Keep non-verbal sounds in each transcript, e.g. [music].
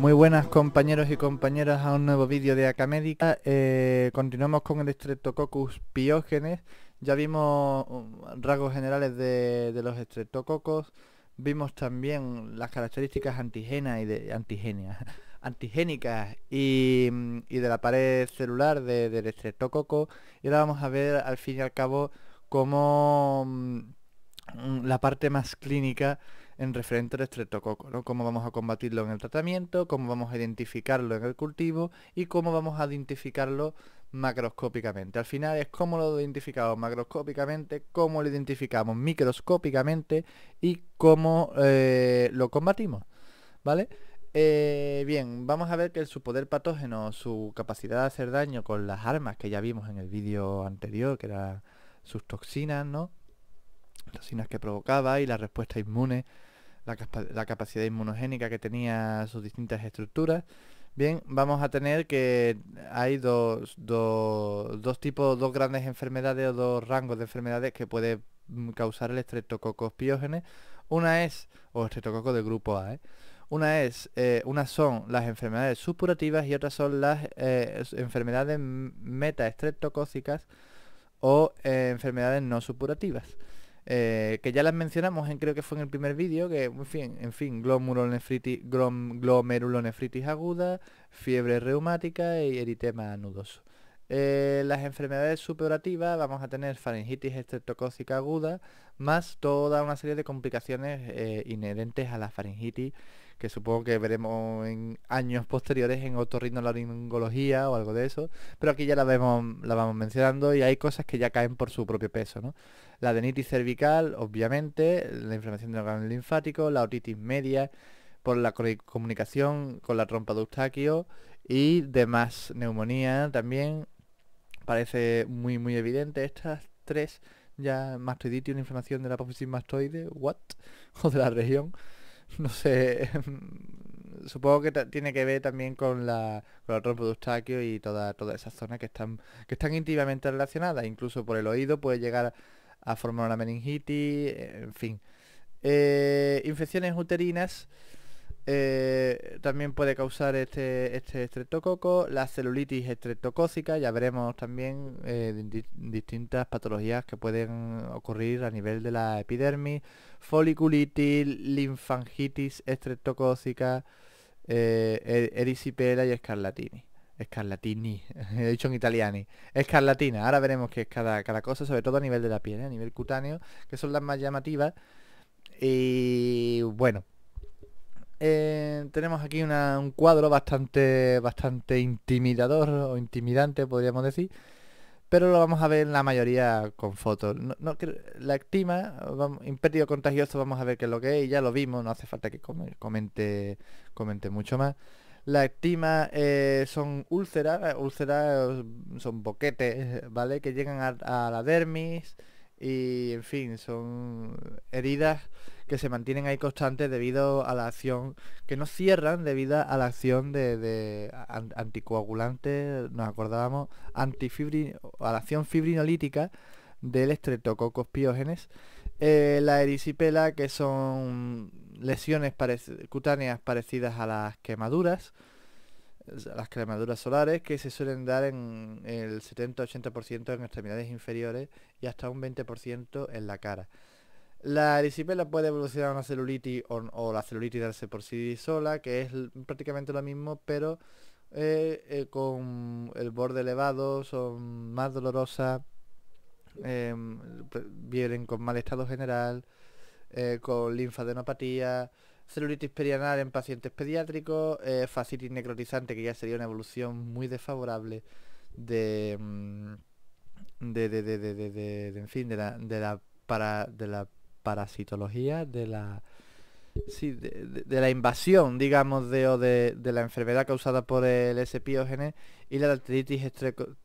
Muy buenas compañeros y compañeras a un nuevo vídeo de Acamédica. Eh, continuamos con el Streptococcus piógenes. Ya vimos um, rasgos generales de, los estreptococos, Vimos también las características antigenas y de [laughs] antigénicas mm, y, de la pared celular del estreptococo. Y ahora vamos a ver al fin y al cabo cómo mm, la parte más clínica en referente al estreptococo, ¿no? Cómo vamos a combatirlo en el tratamiento, cómo vamos a identificarlo en el cultivo y cómo vamos a identificarlo macroscópicamente. Al final es cómo lo identificamos macroscópicamente, cómo lo identificamos microscópicamente y cómo eh, lo combatimos, ¿vale? Eh, bien, vamos a ver que su poder patógeno, su capacidad de hacer daño con las armas que ya vimos en el vídeo anterior, que eran sus toxinas, ¿no? Toxinas que provocaba y la respuesta inmune la, capacidad inmunogénica que tenía sus distintas estructuras. Bien, vamos a tener que hay dos, dos, dos tipos, dos grandes enfermedades o dos rangos de enfermedades que puede mm, causar el estreptococos piógenes. Una es, o estreptococos de grupo A, ¿eh? Una es, eh, una son las enfermedades supurativas y otras son las eh, enfermedades metaestreptocócicas o enfermedades no supurativas. Eh, que ya las mencionamos en creo que fue en el primer vídeo, que en fin, en fin, glomerulonefritis, glomerulonefritis aguda, fiebre reumática y eritema nudoso. Eh, las enfermedades superativas vamos a tener faringitis estreptocócica aguda, más toda una serie de complicaciones eh, inherentes a la faringitis que supongo que veremos en años posteriores en otorrinolaringología o algo de eso, pero aquí ya la vemos, la vamos mencionando y hay cosas que ya caen por su propio peso, ¿no? La adenitis cervical, obviamente, la inflamación del órgano linfático, la otitis media, por la comunicación con la trompa de Eustaquio y demás neumonía también parece muy muy evidente estas tres ya mastoiditis una inflamación de la apófisis mastoide what [laughs] o de la región [laughs] no sé, mm, supongo que tiene que ver también con la con el trompo de Eustaquio y toda toda esa zona que están íntimamente relacionadas, incluso por el oído puede llegar a formar una meningitis, eh, en fin. Eh, infecciones uterinas eh, también puede causar este, este estreptococo, la celulitis estreptocócica, ya veremos también distintas patologías que pueden ocurrir a nivel de la epidermis, foliculitis, linfangitis estreptocócica, eh, e-, erisipela y escarlatini. Escarlatini, [laughs] he dicho en italiani. Escarlatina, ahora veremos qué es cada, cosa, sobre todo a nivel de la piel, ¿eh? a nivel cutáneo, que son las más llamativas. Y bueno, eh, tenemos aquí un cuadro bastante, bastante intimidador o intimidante, podríamos decir pero lo vamos a ver en la mayoría con fotos. No, la actima, contagioso, vamos a ver qué es lo que es, y ya lo vimos, no hace falta que comente, comente mucho más. La actima eh, son úlceras, eh, úlceras eh, son boquetes, ¿vale? Que llegan a la dermis, y en fin, son heridas que se mantienen ahí constantes debido a la acción, que no cierran debido a la acción de, anticoagulantes, nos acordábamos, antifibrin, a la acción fibrinolítica del estreptococos piógenes. Eh, la erisipela, que son lesiones cutáneas parecidas a las quemaduras, las quemaduras solares que se suelen dar en el 70-80% en extremidades inferiores y hasta un 20% en la cara. La erisipela puede evolucionar a una celulitis o, la celulitis darse por sí sola, que es prácticamente lo mismo, pero eh, eh, con el borde elevado, son más dolorosas, em, vienen con mal estado general, eh, con linfadenopatía, celulitis perianal en pacientes pediátricos, facitis necrotizante, que ya sería una evolución muy desfavorable de... Mm, de, de, de, de, en fin, de la, de la, para, de la parasitología, de la, de, la invasión, digamos, de, o de, la enfermedad causada por el S. y la artritis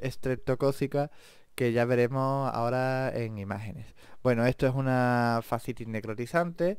estreptocócica que ya veremos ahora en imágenes. Bueno, esto es una fascitis necrotizante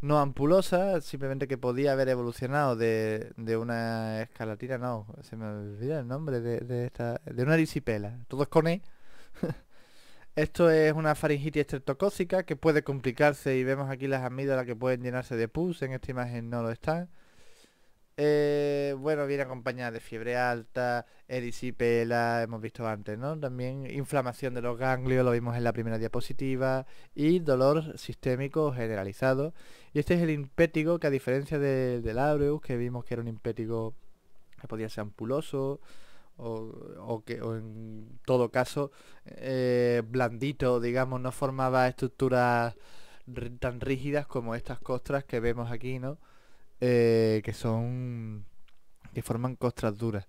no ampulosa, simplemente que podía haber evolucionado de, una escalatina, no, se me olvida el nombre de, de esta, de una todo es con E. [laughs] Esto es una faringitis estreptocócica que puede complicarse y vemos aquí las amígdalas que pueden llenarse de pus, en esta imagen no lo están. Eh, bueno, viene acompañada de fiebre alta, erisipela, hemos visto antes, ¿no? También inflamación de los ganglios, lo vimos en la primera diapositiva, y dolor sistémico generalizado. Y este es el impétigo que a diferencia del, de que vimos que era un impétigo que podía ser ampuloso, o, que en todo caso eh, blandito, digamos, no formaba estructuras tan rígidas como estas costras que vemos aquí, ¿no? Eh, que son que forman costras duras.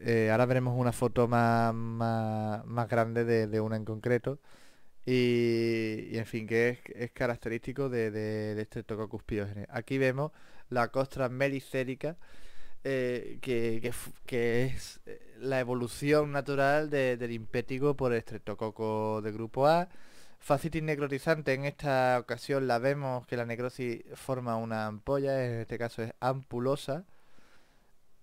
Eh, ahora veremos una foto más, grande de, una en concreto. Y, en fin, que es, característico de, de, de este Aquí vemos la costra melicérica, eh, que, es la evolución natural del impétigo por el estreptococo de grupo A Facitis necrotizante, en esta ocasión la vemos que la necrosis forma una ampolla, en este caso es ampulosa.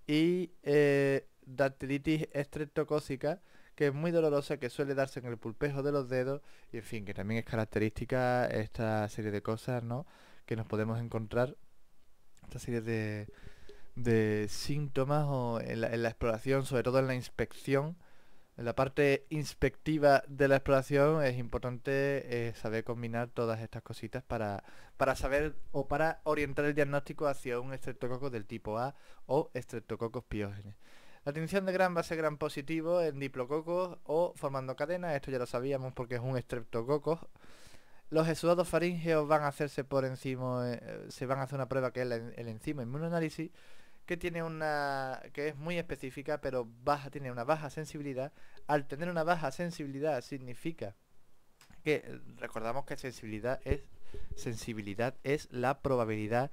Y eh, dactilitis estreptocócica, que es muy dolorosa, que suele darse en el pulpejo de los dedos, y en fin, que también es característica esta serie de cosas, ¿no? Que nos podemos encontrar, esta serie de, síntomas o en la exploración, sobre todo en la inspección en la parte inspectiva de la exploración es importante eh, saber combinar todas estas cositas para, saber o para orientar el diagnóstico hacia un estreptococo del tipo A o estreptococos piógenes. La tensión de gran va a ser gran positivo en diplococos o formando cadenas, esto ya lo sabíamos porque es un estreptococo. Los exudados faríngeos van a hacerse por encima, eh, se van a hacer una prueba que es el enzima inmunoanálisis que tiene una que es muy específica pero baja tiene una baja sensibilidad al tener una baja sensibilidad significa que eh, recordamos que sensibilidad es sensibilidad es la probabilidad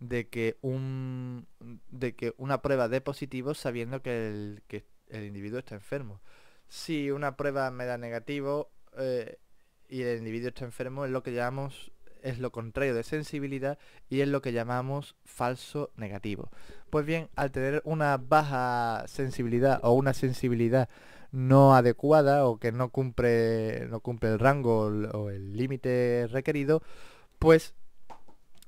de que un de que una prueba dé positivo sabiendo que el, el individuo está enfermo si una prueba me da negativo eh, y el individuo está enfermo es lo que llamamos es lo contrario de sensibilidad y es lo que llamamos falso negativo. Pues bien, al tener una baja sensibilidad o una sensibilidad no adecuada o que no cumple, no cumple el rango o el límite requerido, pues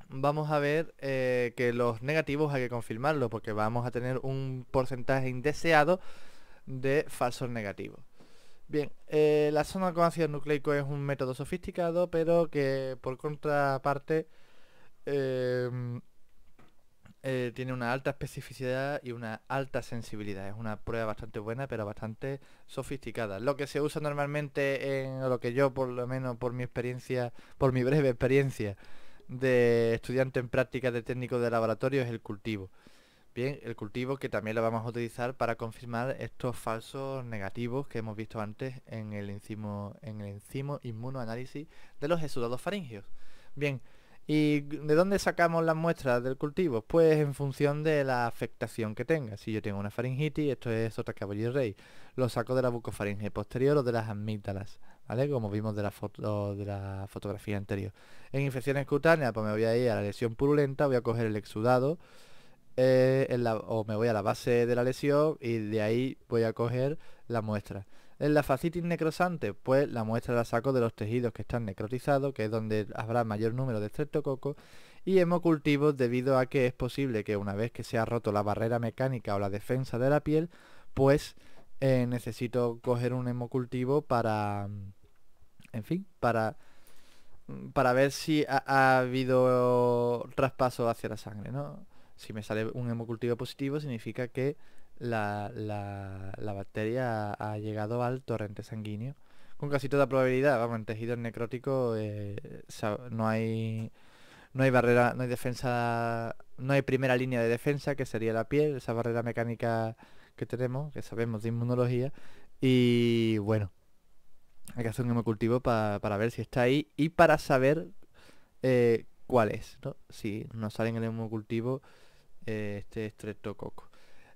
vamos a ver eh, que los negativos hay que confirmarlos porque vamos a tener un porcentaje indeseado de falsos negativos. Bien, eh, la zona con ácido nucleico es un método sofisticado, pero que por contraparte em, eh, tiene una alta especificidad y una alta sensibilidad. Es una prueba bastante buena, pero bastante sofisticada. Lo que se usa normalmente en lo que yo, por lo menos por mi experiencia, por mi breve experiencia de estudiante en práctica de técnico de laboratorio, es el cultivo. Bien, el cultivo que también lo vamos a utilizar para confirmar estos falsos negativos que hemos visto antes en el enzimo, en el inmunoanálisis de los exudados faringios. Bien, ¿y de dónde sacamos las muestras del cultivo? Pues en función de la afectación que tenga. Si yo tengo una faringitis, esto es otra y rey, lo saco de la bucofaringe posterior o de las amígdalas. ¿Vale? Como vimos de la, foto, de la fotografía anterior. En infecciones cutáneas, pues me voy a ir a la lesión purulenta, voy a coger el exudado, eh, o me voy a la base de la lesión y de ahí voy a coger la muestra. En la facitis necrosante, pues la muestra la saco de los tejidos que están necrotizados, que es donde habrá mayor número de estreptococos, y hemocultivos debido a que es posible que una vez que se ha roto la barrera mecánica o la defensa de la piel, pues eh, necesito coger un hemocultivo para, en fin, para, para ver si ha, ha habido traspaso hacia la sangre, ¿no? Si me sale un hemocultivo positivo significa que la, bacteria ha, llegado al torrente sanguíneo. Con casi toda probabilidad, vamos, en tejidos necróticos eh, no hay no hay barrera, no hay defensa, no hay primera línea de defensa que sería la piel, esa barrera mecánica que tenemos, que sabemos de inmunología. Y bueno, hay que hacer un hemocultivo para ver si está ahí y para saber eh, cuál es, ¿no? Si nos sale en el hemocultivo este estreptococo.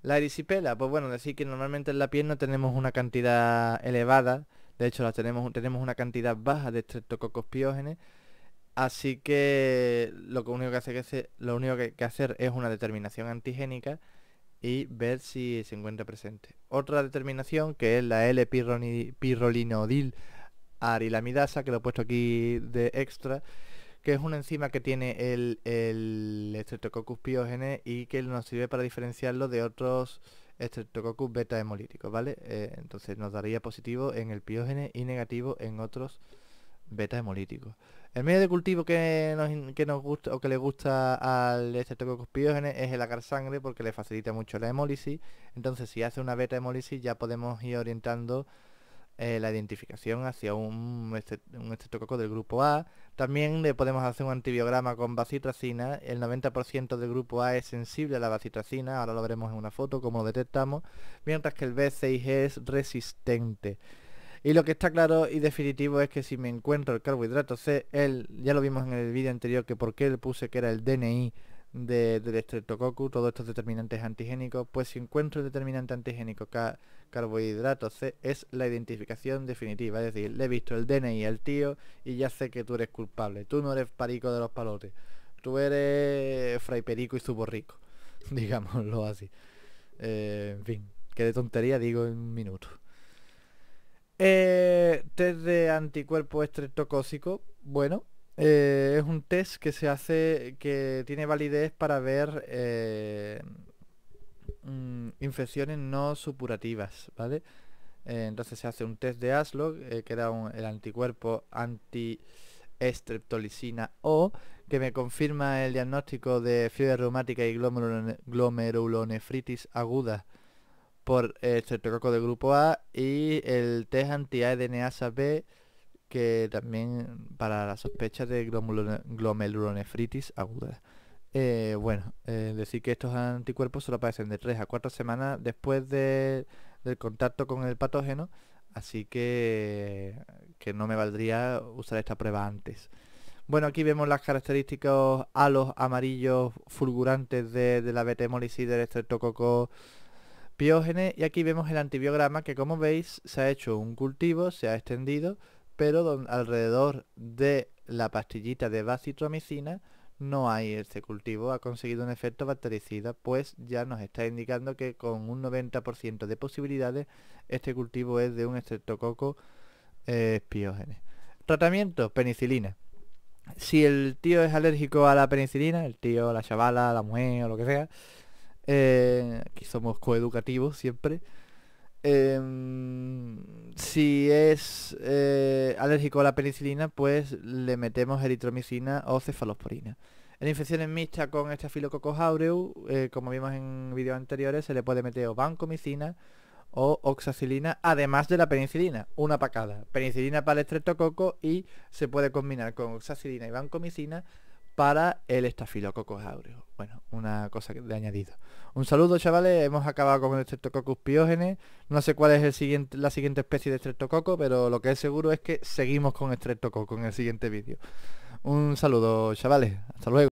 La erisipela, pues bueno, decir que normalmente en la piel no tenemos una cantidad elevada, de hecho la tenemos, tenemos una cantidad baja de estreptococos piógenes, así que lo único que, hace que lo único que, que hacer es una determinación antigénica y ver si se encuentra presente. Otra determinación que es la L-pirrolinodil arilamidasa, que lo he puesto aquí de extra, que es una enzima que tiene el, el Streptococcus piógene y que nos sirve para diferenciarlo de otros Streptococcus beta hemolíticos, ¿vale? Eh, entonces nos daría positivo en el piógene y negativo en otros beta hemolíticos. El medio de cultivo que nos, que o que le gusta al Streptococcus piógene es el agar sangre porque le facilita mucho la hemólisis. Entonces si hace una beta hemólisis ya podemos ir orientando eh, la identificación hacia un, este, un del grupo A. También le podemos hacer un antibiograma con bacitracina. El 90% del grupo A es sensible a la bacitracina, ahora lo veremos en una foto cómo lo detectamos, mientras que el B6G es resistente. Y lo que está claro y definitivo es que si me encuentro el carbohidrato C, él, ya lo vimos en el vídeo anterior que por qué le puse que era el DNI de, de todos estos determinantes antigénicos, pues si encuentro el determinante antigénico carbohidrato C es la identificación definitiva, es decir, le he visto el DNI al tío y ya sé que tú eres culpable, tú no eres parico de los palotes, tú eres fray perico y borrico [laughs] digámoslo así. Eh, en fin, que de tontería digo en un minuto. Eh, test de anticuerpo estreptocócico, bueno, eh, es un test que se hace, que tiene validez para ver eh, mm, infecciones no supurativas, ¿vale? Eh, entonces se hace un test de ASLOG, que da el anticuerpo anti estreptolisina O, que me confirma el diagnóstico de fiebre reumática y glomerulonefritis aguda por estreptococo de grupo A y el test anti-ADNasa B que también para la sospecha de glomerulonefritis aguda. Eh, bueno, eh, decir que estos anticuerpos solo aparecen de 3 a 4 semanas después del contacto con el patógeno, así que, no me valdría usar esta prueba antes. Bueno, aquí vemos las características halos amarillos fulgurantes de, la beta y del piógenes y aquí vemos el antibiograma que como veis se ha hecho un cultivo, se ha extendido pero alrededor de la pastillita de bacitromicina no hay este cultivo, ha conseguido un efecto bactericida, pues ya nos está indicando que con un 90% de posibilidades este cultivo es de un estreptococo eh, Tratamiento, penicilina. Si el tío es alérgico a la penicilina, el tío, la chavala, la mujer o lo que sea, eh, aquí somos coeducativos siempre, Em, si es eh, alérgico a la penicilina, pues le metemos eritromicina o cefalosporina. En infecciones mixtas con estafilococos aureus, eh, como vimos en vídeos anteriores, se le puede meter o vancomicina o oxacilina, además de la penicilina, una pacada. Penicilina para el estreptococo y se puede combinar con oxacilina y vancomicina para el estafilococos aureus bueno, una cosa de añadido. Un saludo, chavales. Hemos acabado con el Streptococcus piógenes. No sé cuál es la siguiente especie de Streptococcus pero lo que es seguro es que seguimos con Streptococcus en el siguiente vídeo. Un saludo, chavales. Hasta luego.